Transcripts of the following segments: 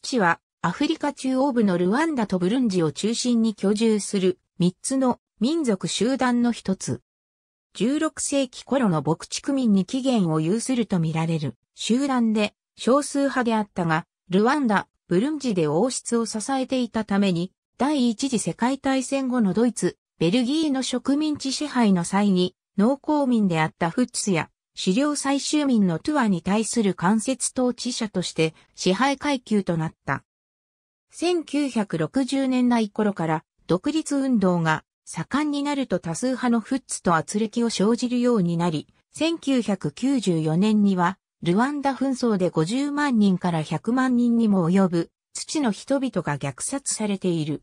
土はアフリカ中央部のルワンダとブルンジを中心に居住する3つの民族集団の一つ。16世紀頃の牧畜民に起源を有するとみられる集団で少数派であったが、ルワンダ、ブルンジで王室を支えていたために、第一次世界大戦後のドイツ、ベルギーの植民地支配の際に、農耕民であったフッツや狩猟採集民のトゥアに対する間接統治者として支配階級となった。1960年代頃から独立運動が盛んになると多数派のフッツと圧力を生じるようになり、1994年にはルワンダ紛争で50万人から100万人にも及ぶ土の人々が虐殺されている。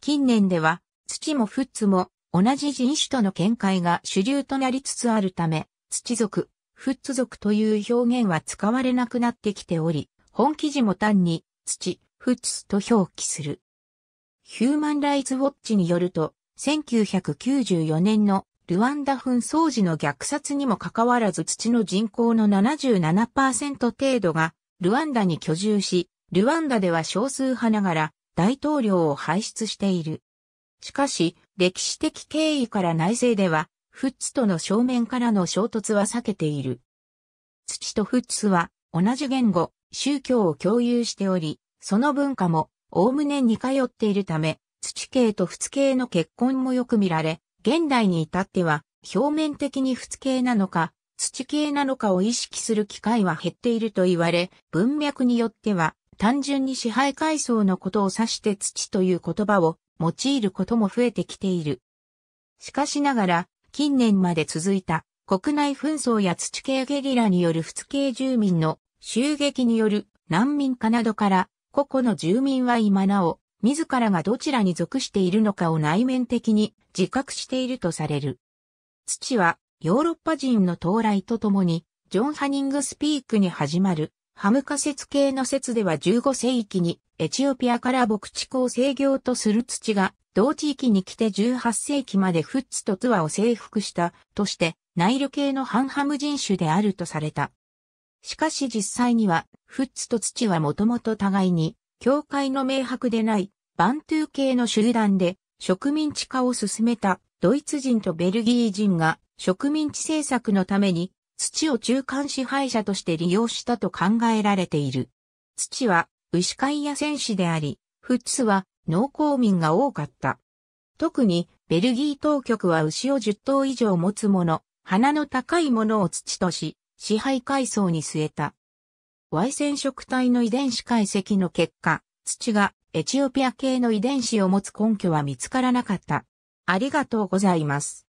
近年では土もフッツも同じ人種との見解が主流となりつつあるため、土族、フッツ族という表現は使われなくなってきており、本記事も単に土、フッツと表記する。ヒューマンライズウォッチによると、1994年のルワンダ紛争時の虐殺にもかかわらず土の人口の77%程度がルワンダに居住し、ルワンダでは少数派ながら大統領を輩出している。しかし、歴史的経緯から内政ではフッツとの正面からの衝突は避けている。土とフッツは同じ言語、宗教を共有しており、その文化も概ね似通っているため、土系と仏系の結婚もよく見られ、現代に至っては表面的に仏系なのか、土系なのかを意識する機会は減っていると言われ、文脈によっては単純に支配階層のことを指して土という言葉を用いることも増えてきている。しかしながら、近年まで続いた国内紛争や土系ゲリラによる仏系住民の襲撃による難民化などから個々の住民は今なお自らがどちらに属しているのかを内面的に自覚しているとされる。土はヨーロッパ人の到来とともにジョン・ハニングスピークに始まるハム仮説系の説では15世紀にエチオピアから牧畜を制御とする土が同地域に来て18世紀までフッツとツアを征服したとしてナイル系のハンハム人種であるとされた。しかし実際にはフッツと土はもともと互いに教会の明白でないバントゥー系の集団で植民地化を進めたドイツ人とベルギー人が植民地政策のために土を中間支配者として利用したと考えられている。土は牛飼いや戦士であり、富津は農耕民が多かった。特にベルギー当局は牛を10頭以上持つもの、鼻の高いものを土とし、支配階層に据えた。Y 染色体の遺伝子解析の結果、土がエチオピア系の遺伝子を持つ根拠は見つからなかった。ありがとうございます。